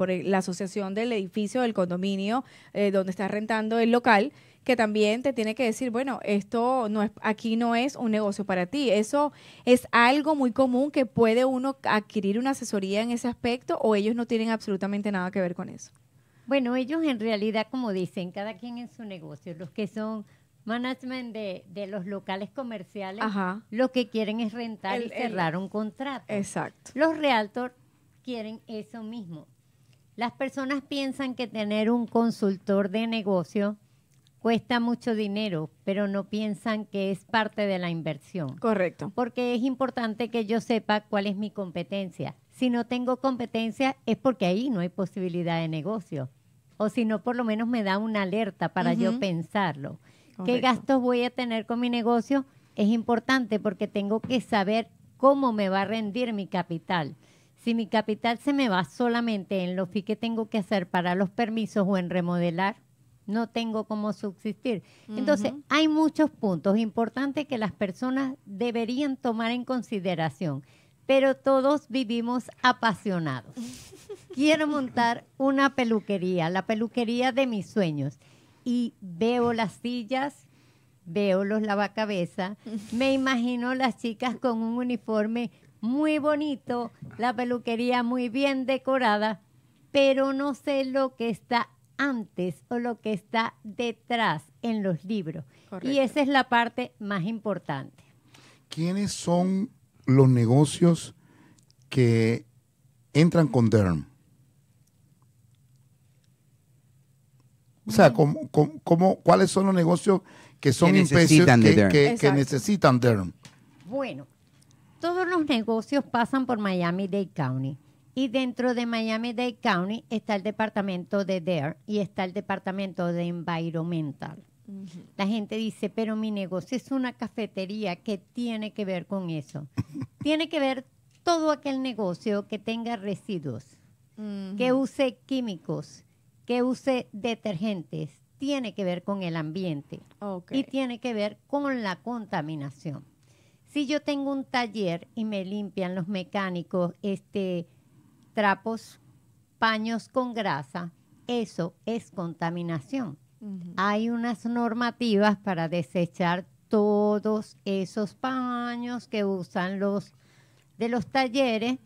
por la asociación del edificio, del condominio eh, donde estás rentando el local, que también te tiene que decir, bueno, esto no es, aquí no es un negocio para ti. Eso es algo muy común que puede uno adquirir una asesoría en ese aspecto o ellos no tienen absolutamente nada que ver con eso. Bueno, ellos en realidad, como dicen, cada quien en su negocio, los que son management de, los locales comerciales, lo que quieren es rentar y cerrar un contrato. Exacto. Los realtor quieren eso mismo, las personas piensan que tener un consultor de negocio cuesta mucho dinero, pero no piensan que es parte de la inversión. Correcto. Porque es importante que yo sepa cuál es mi competencia. Si no tengo competencia es porque ahí no hay posibilidad de negocio. O si no, por lo menos me da una alerta para yo pensarlo. ¿Qué gastos voy a tener con mi negocio? Es importante porque tengo que saber cómo me va a rendir mi capital. Si mi capital se me va solamente en lo que tengo que hacer para los permisos o en remodelar, no tengo cómo subsistir. Entonces, hay muchos puntos importantes que las personas deberían tomar en consideración, pero todos vivimos apasionados. Quiero montar una peluquería, la peluquería de mis sueños, y veo las sillas. Veo los lavacabezas, me imagino las chicas con un uniforme muy bonito la peluquería muy bien decorada, pero no sé lo que está antes o lo que está detrás en los libros. Y esa es la parte más importante. ¿Quiénes son los negocios que entran con DERM? O sea, cuáles son los negocios que son que que necesitan DERM? Bueno, todos los negocios pasan por Miami-Dade County. Y dentro de Miami-Dade County está el departamento de DARE y está el departamento de Environmental. La gente dice, pero mi negocio es una cafetería. ¿Qué tiene que ver con eso? tiene que ver todo aquel negocio que tenga residuos, que use químicos, que use detergentes. Tiene que ver con el ambiente y tiene que ver con la contaminación. Si yo tengo un taller y me limpian los mecánicos este, trapos, paños con grasa, eso es contaminación. Hay unas normativas para desechar todos esos paños que usan los de los talleres.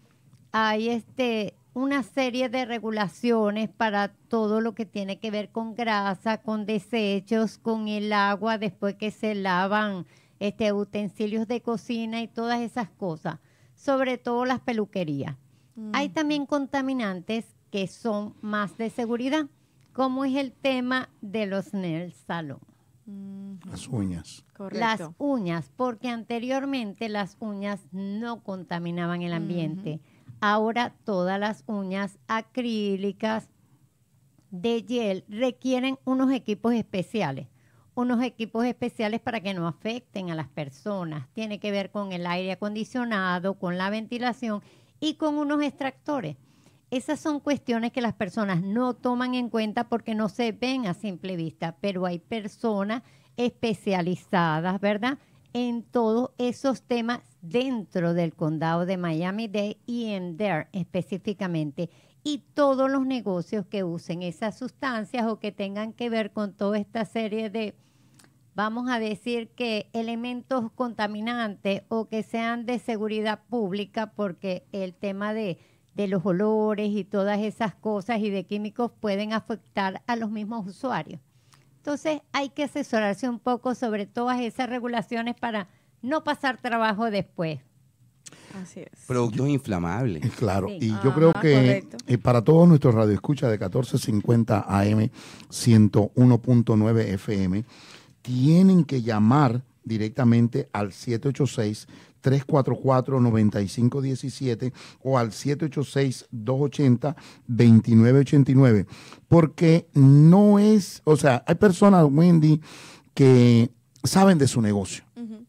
Hay este una serie de regulaciones para todo lo que tiene que ver con grasa, con desechos, con el agua después que se lavan este, utensilios de cocina y todas esas cosas, sobre todo las peluquerías. Mm. Hay también contaminantes que son más de seguridad, como es el tema de los nail salon. Mm. Las uñas. Las uñas, porque anteriormente las uñas no contaminaban el ambiente. Ahora todas las uñas acrílicas de gel requieren unos equipos especiales unos equipos especiales para que no afecten a las personas. Tiene que ver con el aire acondicionado, con la ventilación y con unos extractores. Esas son cuestiones que las personas no toman en cuenta porque no se ven a simple vista, pero hay personas especializadas, ¿verdad? En todos esos temas dentro del condado de Miami-Dade y en DARE específicamente y todos los negocios que usen esas sustancias o que tengan que ver con toda esta serie de, vamos a decir que elementos contaminantes o que sean de seguridad pública, porque el tema de, de los olores y todas esas cosas y de químicos pueden afectar a los mismos usuarios. Entonces hay que asesorarse un poco sobre todas esas regulaciones para no pasar trabajo después. Así es. Productos inflamables. Eh, claro, y yo ah, creo que eh, para todos nuestros radioescuchas de 1450 AM, 101.9 FM, tienen que llamar directamente al 786 344-9517 o al 786-280-2989. Porque no es, o sea, hay personas, Wendy, que saben de su negocio.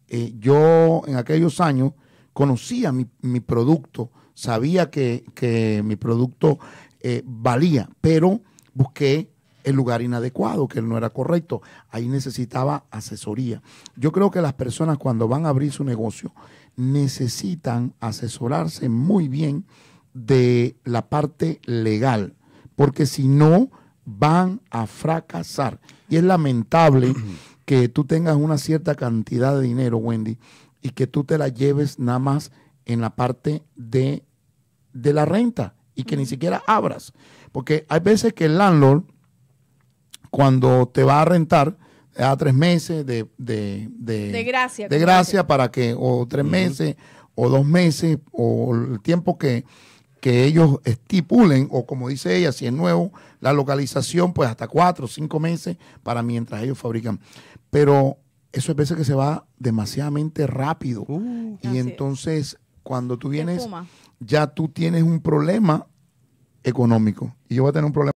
Eh, yo en aquellos años conocía mi, producto, sabía que, mi producto eh, valía, pero busqué el lugar inadecuado, que no era correcto. Ahí necesitaba asesoría. Yo creo que las personas cuando van a abrir su negocio necesitan asesorarse muy bien de la parte legal, porque si no, van a fracasar. Y es lamentable que tú tengas una cierta cantidad de dinero, Wendy, y que tú te la lleves nada más en la parte de, la renta y que ni siquiera abras. Porque hay veces que el landlord, cuando te va a rentar, a tres meses de, de, de, gracia. De gracia para que, o tres meses, o dos meses, o el tiempo que, que ellos estipulen, o como dice ella, si es nuevo, la localización, pues hasta cuatro o cinco meses para mientras ellos fabrican. Pero eso es veces que se va demasiadamente rápido. Uh, y entonces, cuando tú vienes, ya tú tienes un problema económico. Y yo voy a tener un problema.